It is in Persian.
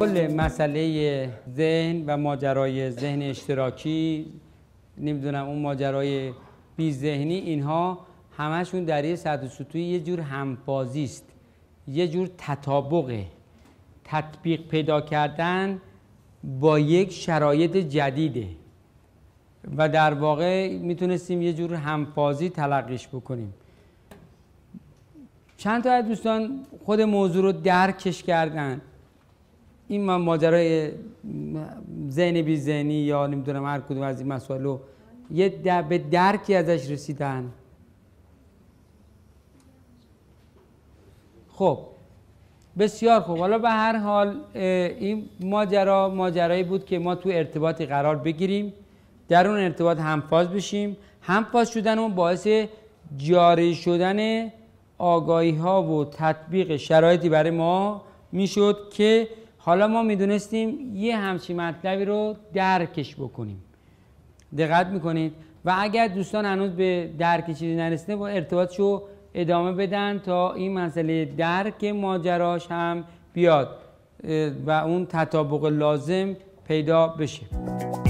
کل مسئله ذهن و ماجرای ذهن اشتراکی نمیدونم اون ماجرای بی ذهنی اینها همشون در یه سطح سطوی یه جور همبازی است یه جور تطابقه تطبیق پیدا کردن با یک شرایط جدیده و در واقع میتونستیم یه جور همفازی تلقیش بکنیم چند تا از دوستان خود موضوع رو درکش کردن این ماجرای ذهن بی یا نمیدونم هر کدوم از این مسائل رو یه به درکی ازش رسیدن خب بسیار خوب حالا به هر حال این ماجرا ماجرایی بود که ما تو ارتباطی قرار بگیریم در اون ارتباط همفاز بشیم همفاز شدن اون باعث جاری شدن آگاهی ها و تطبیق شرایطی برای ما میشد که حالا ما میدونستیم یه همچین مطلبی رو درکش بکنیم دقت میکنید و اگر دوستان هنوز به درک چیزی نرسیده با رو ادامه بدن تا این مسئله درک ماجراش هم بیاد و اون تطابق لازم پیدا بشه